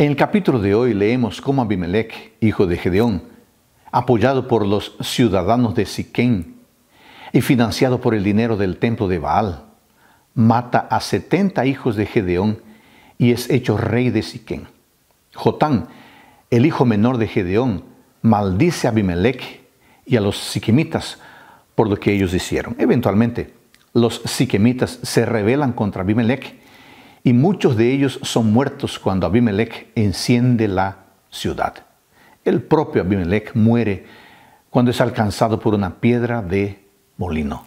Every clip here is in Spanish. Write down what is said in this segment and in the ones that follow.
En el capítulo de hoy leemos cómo Abimelech, hijo de Gedeón, apoyado por los ciudadanos de Siquén y financiado por el dinero del templo de Baal, mata a 70 hijos de Gedeón y es hecho rey de Siquén. Jotán, el hijo menor de Gedeón, maldice a Abimelech y a los siquemitas por lo que ellos hicieron. Eventualmente, los siquemitas se rebelan contra Abimelech y muchos de ellos son muertos cuando Abimelech enciende la ciudad. El propio Abimelech muere cuando es alcanzado por una piedra de molino.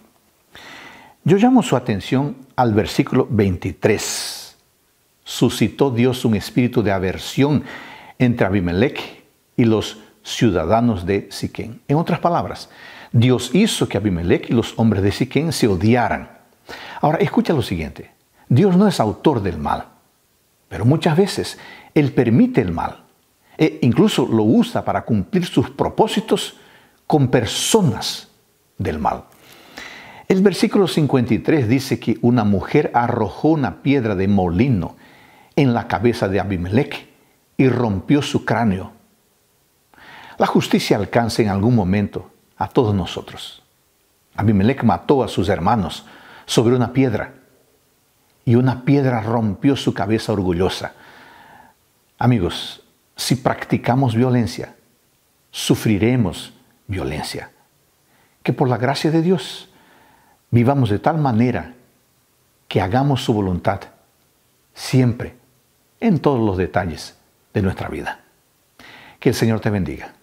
Yo llamo su atención al versículo 23. Suscitó Dios un espíritu de aversión entre Abimelech y los ciudadanos de Siquén. En otras palabras, Dios hizo que Abimelech y los hombres de Siquén se odiaran. Ahora, escucha lo siguiente. Dios no es autor del mal, pero muchas veces Él permite el mal e incluso lo usa para cumplir sus propósitos con personas del mal. El versículo 53 dice que una mujer arrojó una piedra de molino en la cabeza de Abimelech y rompió su cráneo. La justicia alcanza en algún momento a todos nosotros. Abimelech mató a sus hermanos sobre una piedra y una piedra rompió su cabeza orgullosa. Amigos, si practicamos violencia, sufriremos violencia. Que por la gracia de Dios vivamos de tal manera que hagamos su voluntad siempre, en todos los detalles de nuestra vida. Que el Señor te bendiga.